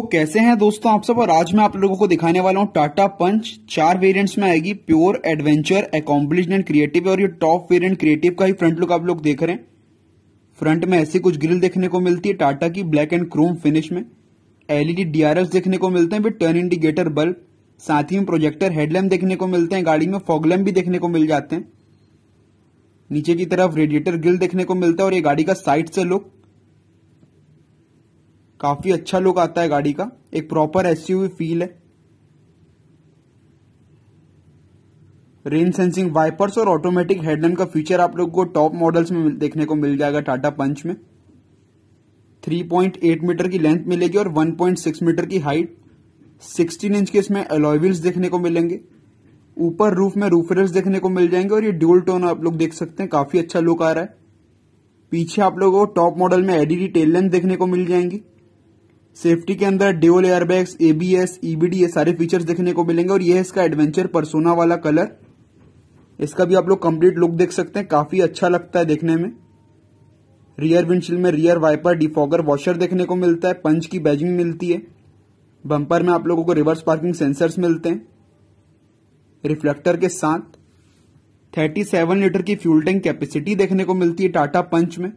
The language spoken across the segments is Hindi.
तो कैसे हैं दोस्तों आप सब और आज मैं आप लोगों को दिखाने वाला हूं टाटा पंच चार वेरिएंट्स में आएगी pure adventure accomplish and creative और ये टॉप वेरिएंट क्रिएटिव का ही फ्रंट लुक आप लोग देख रहे हैं फ्रंट में ऐसी कुछ ग्रिल देखने को मिलती है टाटा की ब्लैक एंड क्रोम फिनिश में एलईडी डीआरएस e देखने को मिलते हैं फिर टर्न इंडिकेटर बल्ब साथ ही में प्रोजेक्टर हेडलैम्प देखने को मिलते हैं गाड़ी में फॉगलैम्प भी देखने को मिल जाते हैं नीचे की तरफ रेडिएटर ग्रिल देखने को मिलता है और ये गाड़ी का साइड से लुक काफी अच्छा लुक आता है गाड़ी का एक प्रॉपर एसयूवी फील है रेन सेंसिंग वाइपर्स और ऑटोमेटिक हेडलैम्प का फीचर आप लोग को टॉप मॉडल्स में देखने को मिल जाएगा टाटा पंच में 3.8 मीटर की लेंथ मिलेगी और 1.6 मीटर की हाइट 16 इंच के इसमें अलॉयल्स देखने को मिलेंगे ऊपर रूफ में रूफ देखने को मिल जाएंगे और ये ड्यूल टोन आप लोग देख सकते हैं काफी अच्छा लुक आ रहा है पीछे आप लोगों को टॉप मॉडल में एडीडी टेल लेंथ देखने को मिल जाएंगी सेफ्टी के अंदर dual airbags ABS EBD e ये सारे फीचर्स देखने को मिलेंगे और ये इसका एडवेंचर परसोना वाला कलर इसका भी आप लोग कंप्लीट लुक देख सकते हैं काफी अच्छा लगता है देखने में रियर विंडशील्ड में रियर वाइपर डिफॉगर वॉशर देखने को मिलता है पंच की बैजिंग मिलती है बम्पर में आप लोगों को रिवर्स पार्किंग सेंसर्स मिलते हैं रिफ्लेक्टर के साथ 37 लीटर की फ्यूल टैंक कैपेसिटी देखने को मिलती है टाटा पंच में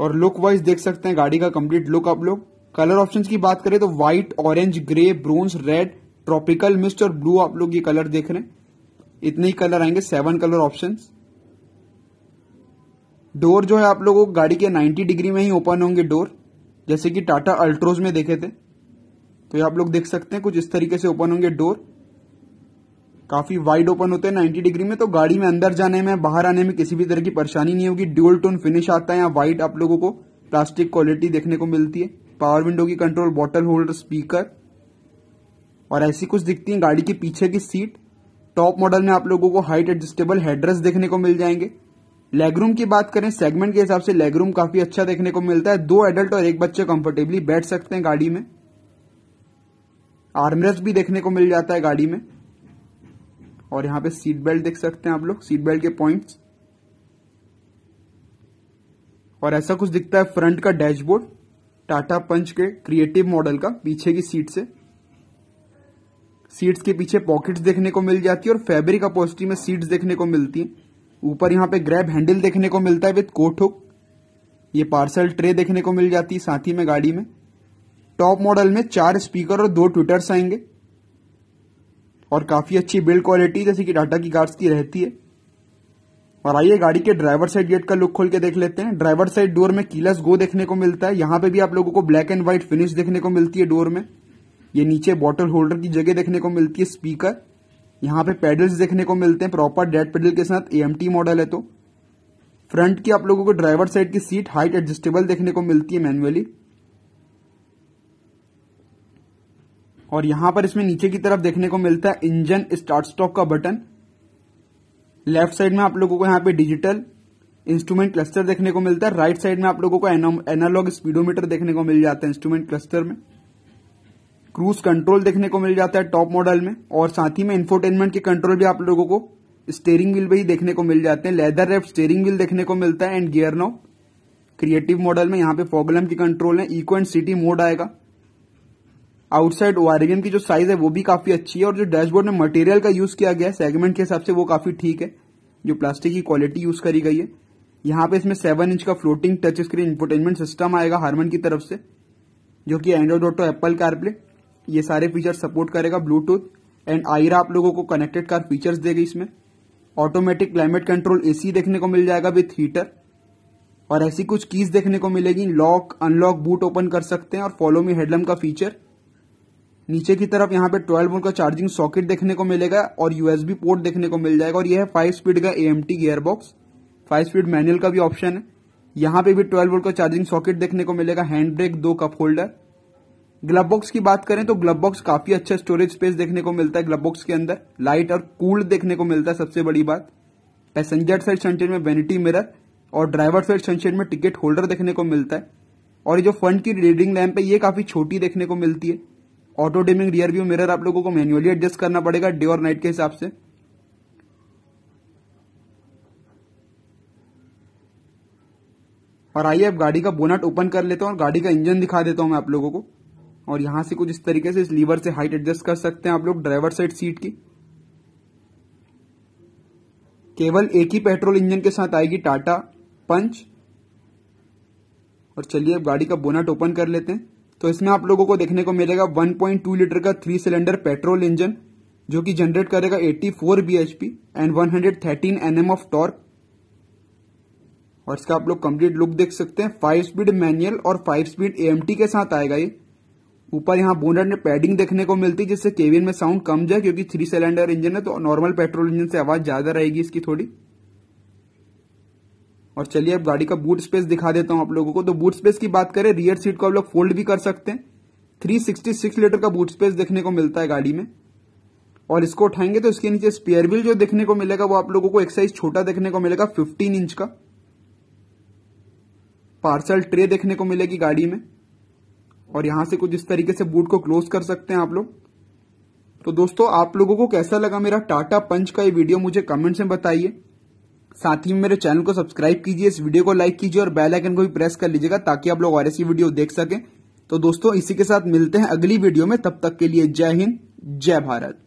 और लुक वाइज देख सकते हैं गाड़ी का कंप्लीट लुक आप लोग कलर ऑप्शन की बात करें तो white orange grey bronze red tropical mist और ब्लू आप लोग ये कलर देख रहे हैं इतने ही कलर आएंगे सेवन कलर ऑप्शन डोर जो है आप लोगों को गाड़ी के 90 डिग्री में ही ओपन होंगे डोर जैसे कि टाटा अल्ट्रोज में देखे थे तो ये आप लोग देख सकते हैं कुछ इस तरीके से ओपन होंगे डोर काफी वाइड ओपन होते हैं 90 डिग्री में तो गाड़ी में अंदर जाने में बाहर आने में किसी भी तरह की परेशानी नहीं होगी ड्यूल टोन फिनिश आता है यहाँ वाइट आप लोगों को प्लास्टिक क्वालिटी देखने को मिलती है पावर विंडो की कंट्रोल बॉटल होल्डर स्पीकर और ऐसी कुछ दिखती है गाड़ी के पीछे की सीट टॉप मॉडल में आप लोगों को हाइट एडजस्टेबल हेड्रेस देखने को मिल जाएंगे लेगरूम की बात करें सेगमेंट के हिसाब से लेगरूम काफी अच्छा देखने को मिलता है दो एडल्ट और एक बच्चे कंफर्टेबली बैठ सकते हैं गाड़ी में आर्मरेस्ट भी देखने को मिल जाता है गाड़ी में और यहाँ पे सीट बेल्ट देख सकते हैं आप लोग सीट बेल्ट के पॉइंट्स और ऐसा कुछ दिखता है फ्रंट का डैशबोर्ड टाटा पंच के क्रिएटिव मॉडल का पीछे की सीट से सीट्स के पीछे पॉकेट्स देखने को मिल जाती है और फैब्रिक अपोस्टी में सीट्स देखने को मिलती है ऊपर यहाँ पे ग्रैब हैंडल देखने को मिलता है विथ कोट हुक ये पार्सल ट्रे देखने को मिल जाती है साथ ही में गाड़ी में टॉप मॉडल में चार स्पीकर और दो ट्विटर्स आएंगे और काफ़ी अच्छी बिल्ड क्वालिटी जैसे कि टाटा की कार्स की रहती है और आइए गाड़ी के ड्राइवर साइड गेट का लुक खोल के देख लेते हैं ड्राइवर साइड डोर में कीलस गो देखने को मिलता है यहाँ पे भी आप लोगों को ब्लैक एंड व्हाइट फिनिश देखने को मिलती है डोर में ये नीचे बॉटल होल्डर की जगह देखने को मिलती है स्पीकर यहाँ पे पेडल्स देखने को मिलते हैं प्रॉपर डेड पेडल के साथ ए मॉडल है तो फ्रंट की आप लोगों को ड्राइवर साइड की सीट हाइट एडजस्टेबल देखने को मिलती है मैनुअली और यहां पर इसमें नीचे की तरफ देखने को मिलता है इंजन स्टार्ट स्टॉप का बटन लेफ्ट साइड में आप लोगों को यहाँ पे डिजिटल इंस्ट्रूमेंट क्लस्टर देखने को मिलता है राइट साइड में आप लोगों को एनालॉग स्पीडोमीटर देखने को मिल जाता है इंस्ट्रूमेंट क्लस्टर में क्रूज कंट्रोल देखने को मिल जाता है टॉप मॉडल में और साथ ही में इंफोटेनमेंट के कंट्रोल भी आप लोगों को स्टेयरिंग व्हील भी ही देखने को मिल जाते हैं लेदर रेप स्टेयरिंग व्हील देखने को मिलता है and gear now creative model में यहाँ पे फॉगलम की कंट्रोल है इको एंड सिटी मोड आएगा आउटसाइड ओआरएम की जो साइज है वो भी काफी अच्छी है और जो डैशबोर्ड में मटेरियल का यूज किया गया है सेगमेंट के हिसाब से वो काफी ठीक है जो प्लास्टिक की क्वालिटी यूज करी गई है यहाँ पे इसमें सेवन इंच का floating touch screen infotainment system आएगा हारमन की तरफ से जो कि एंड्रॉइड ऑटो एप्पल कारप्ले ये सारे फीचर सपोर्ट करेगा ब्लूटूथ एंड आयरा आप लोगों को कनेक्टेड कार फीचर्स देगी इसमें ऑटोमेटिक क्लाइमेट कंट्रोल एसी देखने को मिल जाएगा विथ हीटर और ऐसी कुछ कीज देखने को मिलेगी लॉक अनलॉक बूट ओपन कर सकते हैं और फॉलो मी हेडलम का फीचर नीचे की तरफ यहाँ पे 12 वोल्ट का चार्जिंग सॉकेट देखने को मिलेगा और यूएसबी पोर्ट देखने को मिल जाएगा और यह है फाइव स्पीड का A M T gear box five speed manual का भी ऑप्शन है यहाँ पे भी 12 वोल्ट का चार्जिंग सॉकेट देखने को मिलेगा हैंड ब्रेक दो कप होल्डर ग्लब बॉक्स की बात करें तो ग्लब बॉक्स काफी अच्छा स्टोरेज स्पेस देखने को मिलता है ग्लब बॉक्स के अंदर लाइट और कूल देखने को मिलता है सबसे बड़ी बात पैसेंजर साइड सेंटर में वेनिटी मिरर और ड्राइवर साइड सेंटर में टिकट होल्डर देखने को मिलता है और जो फ्रंट की रीडिंग लैम्प है ये काफी छोटी देखने को मिलती है auto dimming rear view mirror आप लोगों को मैन्युअली एडजस्ट करना पड़ेगा डे और नाइट के हिसाब से और आइए अब गाड़ी का बोनट ओपन कर लेता हूँ और गाड़ी का इंजन दिखा देता हूं मैं आप लोगों को और यहां से कुछ इस तरीके से इस लीवर से हाइट एडजस्ट कर सकते हैं आप लोग ड्राइवर साइड सीट की केवल एक ही पेट्रोल इंजन के साथ आएगी टाटा पंच और चलिए अब गाड़ी का बोनट ओपन कर लेते हैं तो इसमें आप लोगों को देखने को मिलेगा 1.2 लीटर का थ्री सिलेंडर पेट्रोल इंजन जो कि जनरेट करेगा 84 P and one hundred of torque और इसका आप लोग कंप्लीट लुक देख सकते हैं फाइव स्पीड मैनुअल और फाइव स्पीड ए के साथ आएगा ये ऊपर यहाँ बोनट में पैडिंग देखने को मिलती है जिससे केविन में साउंड कम जाए क्योंकि थ्री सिलेंडर इंजन है तो नॉर्मल पेट्रोल इंजन से आवाज ज्यादा रहेगी इसकी थोड़ी और चलिए अब गाड़ी का बूट स्पेस दिखा देता हूं आप लोगों को तो बूट स्पेस की बात करें रियर सीट को आप लोग फोल्ड भी कर सकते हैं 366 लीटर का बूट स्पेस देखने को मिलता है गाड़ी में और इसको उठाएंगे तो इसके नीचे स्पेयर व्हील जो देखने को मिलेगा वो आप लोगों को एक साइज छोटा देखने को मिलेगा 15 इंच का पार्सल ट्रे देखने को मिलेगी गाड़ी में और यहां से कुछ इस तरीके से बूट को क्लोज कर सकते हैं आप लोग तो दोस्तों आप लोगों को कैसा लगा मेरा टाटा पंच का ये वीडियो मुझे कमेंट्स में बताइए साथ ही मेरे चैनल को सब्सक्राइब कीजिए इस वीडियो को लाइक कीजिए और बेल आइकन को भी प्रेस कर लीजिएगा ताकि आप लोग और ऐसी वीडियो देख सकें तो दोस्तों इसी के साथ मिलते हैं अगली वीडियो में तब तक के लिए जय हिंद जय भारत